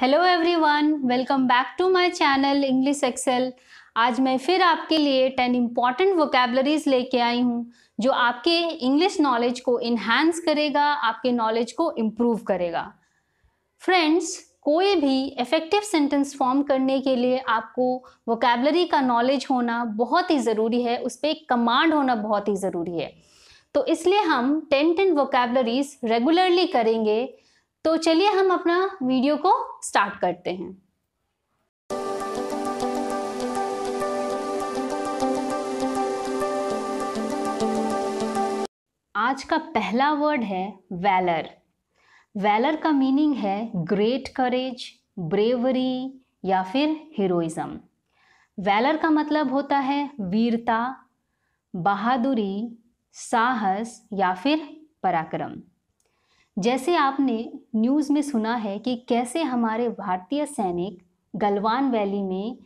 Hello everyone welcome back to my channel English Excel आज मैं फिर आपके लिए टेन इम्पॉर्टेंट वोकेबलरीज लेके आई हूँ जो आपके इंग्लिश नॉलेज को इन्हांस करेगा आपके नॉलेज को इम्प्रूव करेगा फ्रेंड्स कोई भी इफ़ेक्टिव सेंटेंस फॉर्म करने के लिए आपको वोकेबलरी का नॉलेज होना बहुत ही ज़रूरी है उस पर कमांड होना बहुत ही ज़रूरी है तो इसलिए हम टेन टेन वोकेबलरीज रेगुलरली करेंगे तो चलिए हम अपना वीडियो को स्टार्ट करते हैं आज का पहला वर्ड है वैलर वैलर का मीनिंग है ग्रेट करेज ब्रेवरी या फिर हीरोइज्म वैलर का मतलब होता है वीरता बहादुरी साहस या फिर पराक्रम जैसे आपने न्यूज़ में सुना है कि कैसे हमारे भारतीय सैनिक गलवान वैली में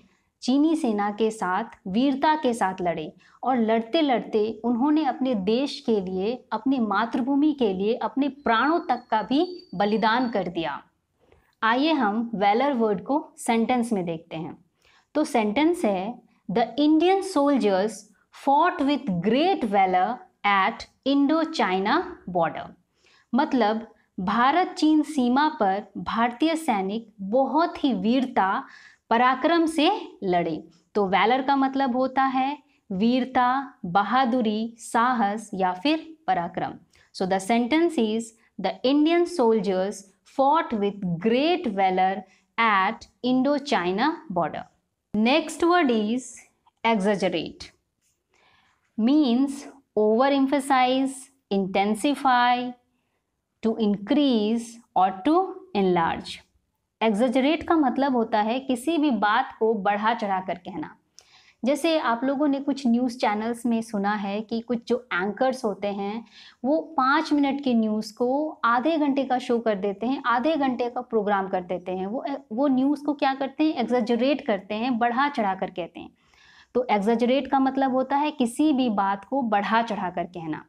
चीनी सेना के साथ वीरता के साथ लड़े और लड़ते लड़ते उन्होंने अपने देश के लिए अपनी मातृभूमि के लिए अपने प्राणों तक का भी बलिदान कर दिया आइए हम वेलर वर्ड को सेंटेंस में देखते हैं तो सेंटेंस है the Indian soldiers fought with great valour at Indo China border मतलब भारत चीन सीमा पर भारतीय सैनिक बहुत ही वीरता पराक्रम से लड़े तो वैलर का मतलब होता है वीरता बहादुरी साहस या फिर पराक्रम so the sentence is the Indian soldiers fought with great valour at Indo China border next word is exaggerate means over emphasise intensify to increase और टू इनलार्ज एग्जरेट का मतलब होता है किसी भी बात को बढ़ा चढ़ा कर कहना जैसे आप लोगों ने कुछ न्यूज़ चैनल्स में सुना है कि कुछ जो एंकर्स होते हैं वो पाँच मिनट के न्यूज़ को आधे घंटे का शो कर देते हैं आधे घंटे का प्रोग्राम कर देते हैं वो वो न्यूज़ को क्या करते हैं एग्जरेट करते हैं बढ़ा चढ़ा कर कहते हैं तो एग्जरेट का मतलब होता है किसी भी बात को बढ़ा चढ़ा कर कहना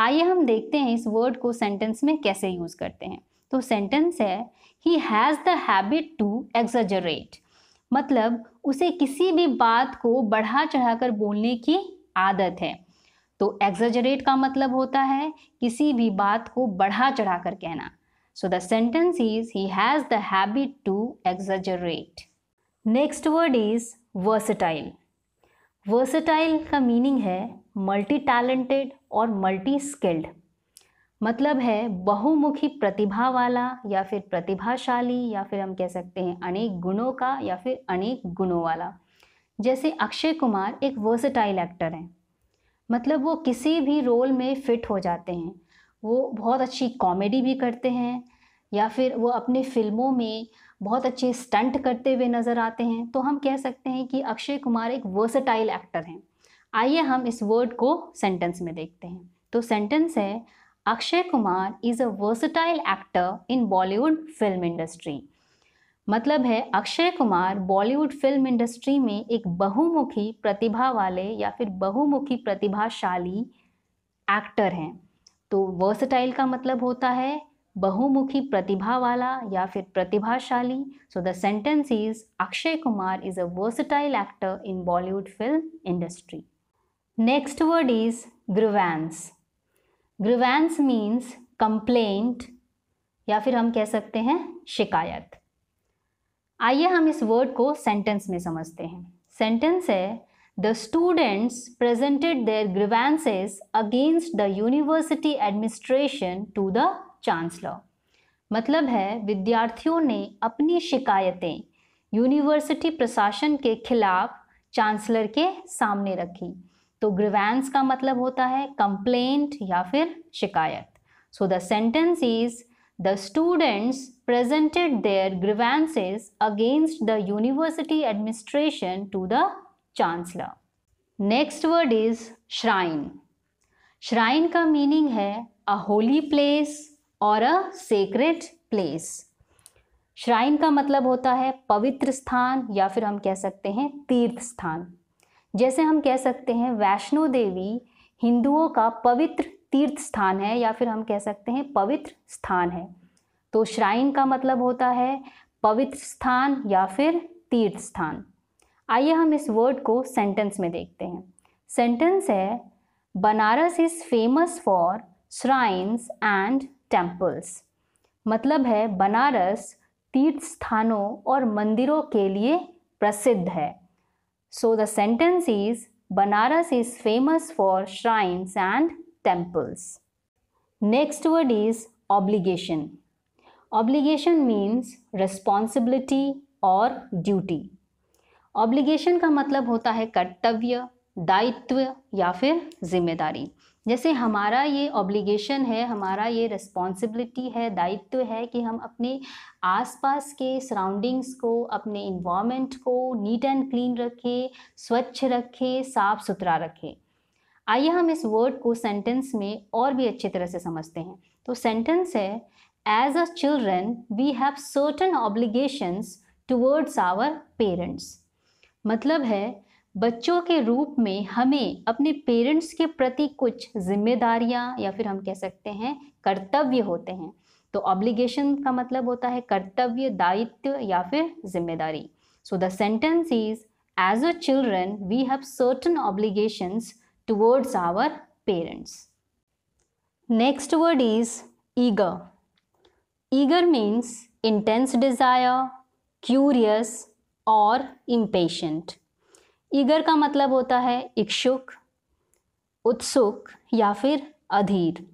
आइए हम देखते हैं इस वर्ड को सेंटेंस में कैसे यूज़ करते हैं तो सेंटेंस है he has the habit to exaggerate मतलब उसे किसी भी बात को बढ़ा चढ़ाकर बोलने की आदत है तो एग्जरेट का मतलब होता है किसी भी बात को बढ़ा चढ़ाकर कहना so the sentence is he has the habit to exaggerate next word is versatile versatile का मीनिंग है मल्टी टैलेंटेड और मल्टी स्किल्ड मतलब है बहुमुखी प्रतिभा वाला या फिर प्रतिभाशाली या फिर हम कह सकते हैं अनेक गुणों का या फिर अनेक गुणों वाला जैसे अक्षय कुमार एक वर्सटाइल एक्टर हैं मतलब वो किसी भी रोल में फिट हो जाते हैं वो बहुत अच्छी कॉमेडी भी करते हैं या फिर वो अपने फिल्मों में बहुत अच्छे स्टंट करते हुए नज़र आते हैं तो हम कह सकते हैं कि अक्षय कुमार एक वर्सटाइल एक्टर हैं आइए हम इस वर्ड को सेंटेंस में देखते हैं तो सेंटेंस है Akshay Kumar is a versatile actor in Bollywood film industry मतलब है अक्षय कुमार बॉलीवुड फिल्म इंडस्ट्री में एक बहुमुखी प्रतिभा वाले या फिर बहुमुखी प्रतिभाशाली एक्टर हैं तो वर्सटाइल का मतलब होता है बहुमुखी प्रतिभा वाला या फिर प्रतिभाशाली so the sentence is Akshay Kumar is a versatile actor in Bollywood film industry Next word is grievance. Grievance means complaint या फिर हम कह सकते हैं शिकायत आइए हम इस वर्ड को सेंटेंस में समझते हैं सेंटेंस है the students presented their grievances against the university administration to the chancellor मतलब है विद्यार्थियों ने अपनी शिकायतें यूनिवर्सिटी प्रशासन के खिलाफ चांसलर के सामने रखी तो ग्रीवेंस का मतलब होता है कंप्लेंट या फिर शिकायत so the sentence is the students presented their grievances against the university administration to the chancellor next word is shrine shrine का मीनिंग है अ होली प्लेस और अ सेक्रेट प्लेस श्राइन का मतलब होता है पवित्र स्थान या फिर हम कह सकते हैं तीर्थ स्थान जैसे हम कह सकते हैं वैष्णो देवी हिंदुओं का पवित्र तीर्थ स्थान है या फिर हम कह सकते हैं पवित्र स्थान है तो श्राइन का मतलब होता है पवित्र स्थान या फिर तीर्थ स्थान आइए हम इस वर्ड को सेंटेंस में देखते हैं सेंटेंस है Banaras is famous for shrines and temples मतलब है बनारस तीर्थ स्थानों और मंदिरों के लिए प्रसिद्ध है So the sentence is Banaras is famous for shrines and temples. Next word is obligation. Obligation means responsibility और duty. ऑब्लिगेशन का मतलब होता है कर्तव्य दायित्व या फिर जिम्मेदारी जैसे हमारा ये ऑब्लिगेशन है हमारा ये रिस्पॉन्सिबिलिटी है दायित्व है कि हम अपने आसपास के सराउंडिंग्स को अपने इन्वामेंट को नीट एंड क्लीन रखें स्वच्छ रखें साफ सुथरा रखें आइए हम इस वर्ड को सेंटेंस में और भी अच्छी तरह से समझते हैं तो सेंटेंस है as a children we have certain obligations towards our parents मतलब है बच्चों के रूप में हमें अपने पेरेंट्स के प्रति कुछ जिम्मेदारियां या फिर हम कह सकते हैं कर्तव्य होते हैं तो ऑब्लिगेशन का मतलब होता है कर्तव्य दायित्व या फिर जिम्मेदारी so the sentence is as a children we have certain obligations towards our parents next word is eager eager means intense desire curious और इम्पेशेंट ईगर का मतलब होता है इच्छुक उत्सुक या फिर अधीर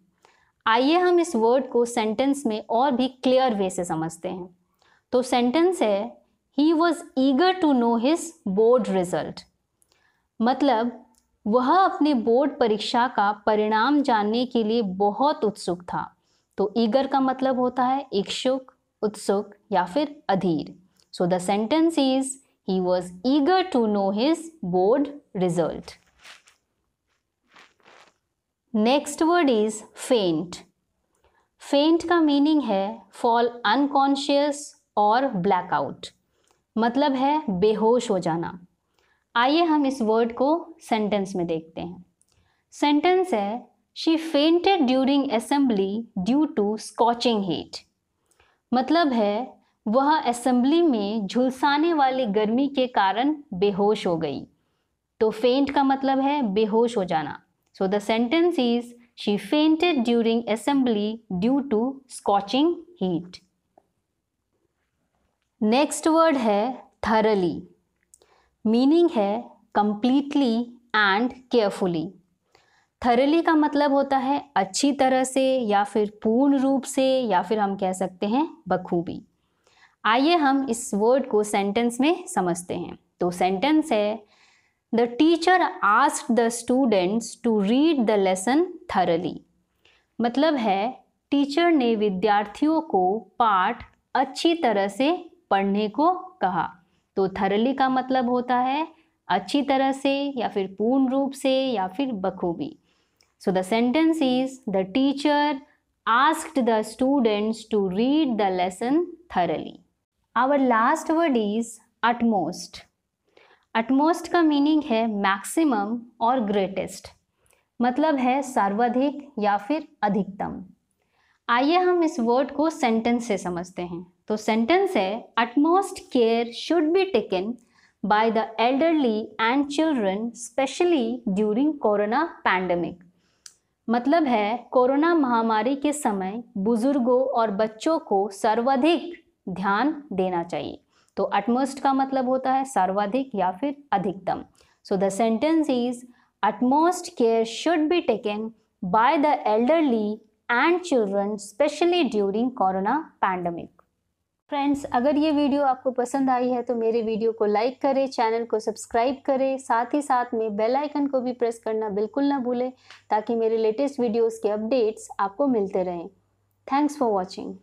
आइए हम इस वर्ड को सेंटेंस में और भी क्लियर वे से समझते हैं तो सेंटेंस है he was eager to know his board result मतलब वह अपने बोर्ड परीक्षा का परिणाम जानने के लिए बहुत उत्सुक था तो ईगर का मतलब होता है इच्छुक उत्सुक या फिर अधीर so the sentence is He was eager to know his board result. Next word is faint faint का मीनिंग है फॉल अनकॉन्शियस और ब्लैकआउट मतलब है बेहोश हो जाना आइए हम इस वर्ड को सेंटेंस में देखते हैं सेंटेंस है she fainted during assembly due to scorching heat मतलब है वह असेंबली में झुलसाने वाली गर्मी के कारण बेहोश हो गई तो फेंट का मतलब है बेहोश हो जाना so the sentence is she fainted during assembly due to scorching heat next word है थरली मीनिंग है कंप्लीटली एंड केयरफुली थरली का मतलब होता है अच्छी तरह से या फिर पूर्ण रूप से या फिर हम कह सकते हैं बखूबी आइए हम इस वर्ड को सेंटेंस में समझते हैं तो सेंटेंस है the teacher ask the students to read the lesson thoroughly मतलब है टीचर ने विद्यार्थियों को पाठ अच्छी तरह से पढ़ने को कहा तो थरली का मतलब होता है अच्छी तरह से या फिर पूर्ण रूप से या फिर बखूबी so the sentence is the teacher asked the students to read the lesson thoroughly our last word is utmost utmost का मीनिंग है मैक्सिमम और ग्रेटेस्ट मतलब है सर्वाधिक या फिर अधिकतम आइए हम इस वर्ड को सेंटेंस से समझते हैं तो सेंटेंस है utmost care should be taken by the elderly and children specially during corona pandemic मतलब है कोरोना महामारी के समय बुजुर्गों और बच्चों को सर्वाधिक ध्यान देना चाहिए तो अटमोस्ट का मतलब होता है सर्वाधिक या फिर अधिकतम so the sentence is utmost care should be taken by the elderly and children specially during corona pandemic friends अगर ये वीडियो आपको पसंद आई है तो मेरे वीडियो को लाइक करें चैनल को सब्सक्राइब करें साथ ही साथ में बेल आइकन को भी प्रेस करना बिल्कुल ना भूलें ताकि मेरे लेटेस्ट वीडियोस के अपडेट्स आपको मिलते रहें थैंक्स फॉर वॉचिंग